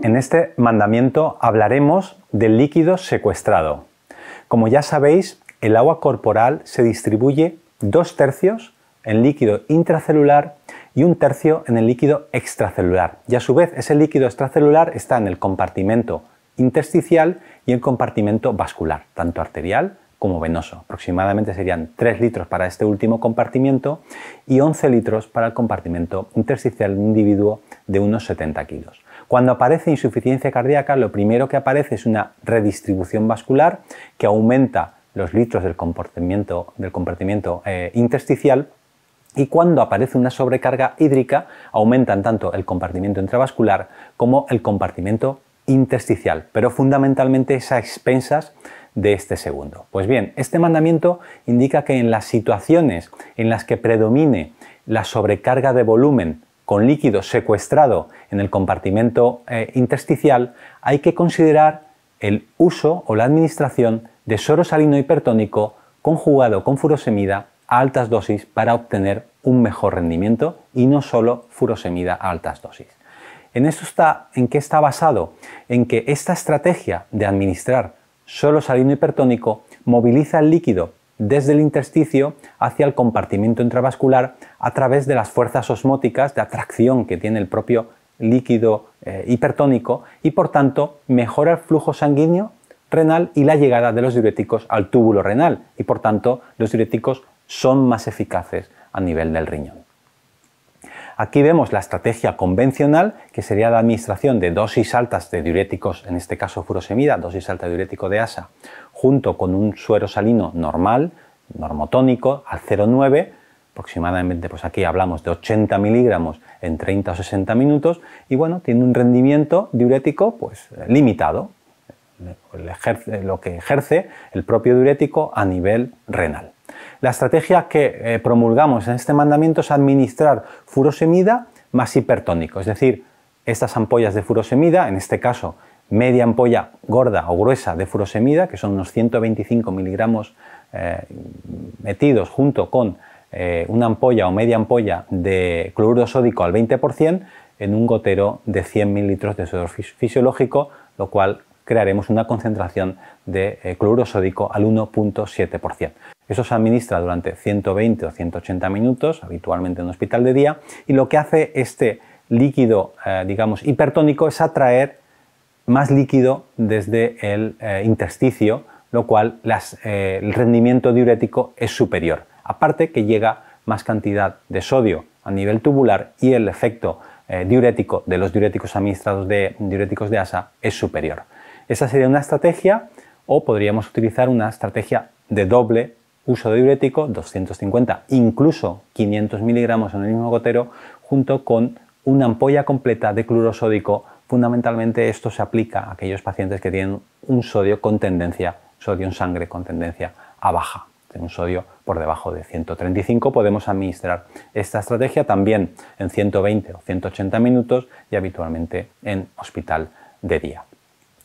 En este mandamiento hablaremos del líquido secuestrado. Como ya sabéis, el agua corporal se distribuye dos tercios en líquido intracelular y un tercio en el líquido extracelular. Y a su vez, ese líquido extracelular está en el compartimento intersticial y el compartimento vascular, tanto arterial como venoso. Aproximadamente serían 3 litros para este último compartimiento y 11 litros para el compartimento intersticial de un individuo de unos 70 kilos. Cuando aparece insuficiencia cardíaca, lo primero que aparece es una redistribución vascular que aumenta los litros del compartimiento, eh, intersticial y cuando aparece una sobrecarga hídrica, aumentan tanto el compartimiento intravascular como el compartimiento intersticial, pero fundamentalmente es a expensas de este segundo. Pues bien, este mandamiento indica que en las situaciones en las que predomine la sobrecarga de volumen con líquido secuestrado en el compartimento eh, intersticial, hay que considerar el uso o la administración de sorosalino salino hipertónico conjugado con furosemida a altas dosis para obtener un mejor rendimiento y no solo furosemida a altas dosis. ¿En, está, ¿En qué está basado? En que esta estrategia de administrar solo salino hipertónico moviliza el líquido desde el intersticio hacia el compartimiento intravascular a través de las fuerzas osmóticas de atracción que tiene el propio líquido eh, hipertónico y por tanto mejora el flujo sanguíneo renal y la llegada de los diuréticos al túbulo renal y por tanto los diuréticos son más eficaces a nivel del riñón. Aquí vemos la estrategia convencional, que sería la administración de dosis altas de diuréticos, en este caso furosemida, dosis alta de diurético de ASA, junto con un suero salino normal, normotónico, al 0,9, aproximadamente, pues aquí hablamos de 80 miligramos en 30 o 60 minutos, y bueno, tiene un rendimiento diurético pues eh, limitado, lo que ejerce el propio diurético a nivel renal. La estrategia que eh, promulgamos en este mandamiento es administrar furosemida más hipertónico, es decir, estas ampollas de furosemida, en este caso media ampolla gorda o gruesa de furosemida, que son unos 125 miligramos eh, metidos junto con eh, una ampolla o media ampolla de cloruro sódico al 20% en un gotero de 100 mililitros de sudor fisiológico, lo cual crearemos una concentración de eh, cloruro sódico al 1.7%. Eso se administra durante 120 o 180 minutos, habitualmente en un hospital de día, y lo que hace este líquido, digamos, hipertónico es atraer más líquido desde el eh, intersticio, lo cual eh, el rendimiento diurético es superior. Aparte que llega más cantidad de sodio a nivel tubular y el efecto eh, diurético de los diuréticos administrados de diuréticos de asa es superior. Esa sería una estrategia o podríamos utilizar una estrategia de doble uso de diurético, 250, incluso 500 miligramos en el mismo gotero, junto con una ampolla completa de clorosódico Fundamentalmente esto se aplica a aquellos pacientes que tienen un sodio con tendencia, sodio en sangre con tendencia a baja. Un sodio por debajo de 135 podemos administrar esta estrategia también en 120 o 180 minutos y habitualmente en hospital de día.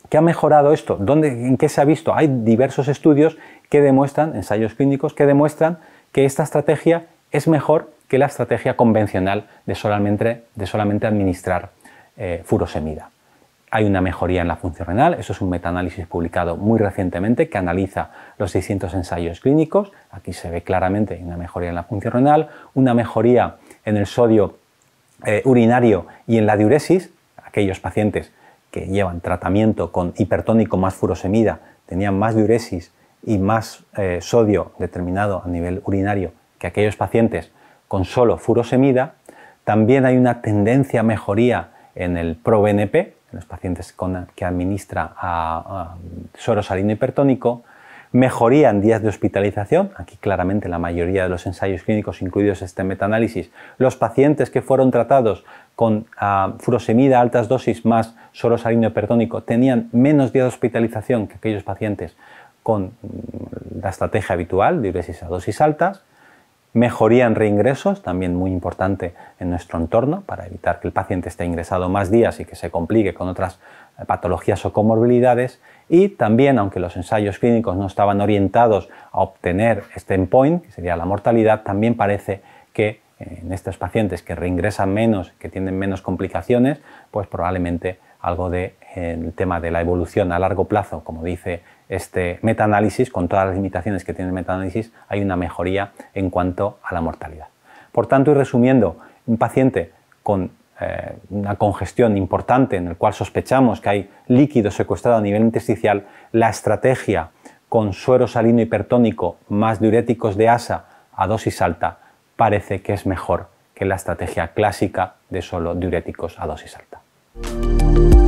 ¿Qué ha mejorado esto? ¿En qué se ha visto? Hay diversos estudios que demuestran, ensayos clínicos, que demuestran que esta estrategia es mejor que la estrategia convencional de solamente, de solamente administrar eh, furosemida. Hay una mejoría en la función renal, eso es un metaanálisis publicado muy recientemente que analiza los 600 ensayos clínicos, aquí se ve claramente una mejoría en la función renal, una mejoría en el sodio eh, urinario y en la diuresis, aquellos pacientes que llevan tratamiento con hipertónico más furosemida tenían más diuresis y más eh, sodio determinado a nivel urinario que aquellos pacientes con solo furosemida. También hay una tendencia a mejoría en el ProBNP, en los pacientes que administra a, salino hipertónico, mejorían días de hospitalización, aquí claramente la mayoría de los ensayos clínicos, incluidos este metaanálisis, los pacientes que fueron tratados con furosemida a altas dosis más sorosalino salino hipertónico tenían menos días de hospitalización que aquellos pacientes con mm, la estrategia habitual, de diuresis a dosis altas, Mejoría en reingresos, también muy importante en nuestro entorno, para evitar que el paciente esté ingresado más días y que se complique con otras eh, patologías o comorbilidades. Y también, aunque los ensayos clínicos no estaban orientados a obtener este endpoint, que sería la mortalidad, también parece que eh, en estos pacientes que reingresan menos, que tienen menos complicaciones, pues probablemente algo del tema de la evolución a largo plazo, como dice este metaanálisis, con todas las limitaciones que tiene el metaanálisis, hay una mejoría en cuanto a la mortalidad. Por tanto, y resumiendo, un paciente con eh, una congestión importante en el cual sospechamos que hay líquido secuestrado a nivel intersticial, la estrategia con suero salino hipertónico más diuréticos de ASA a dosis alta parece que es mejor que la estrategia clásica de solo diuréticos a dosis alta. Thank you.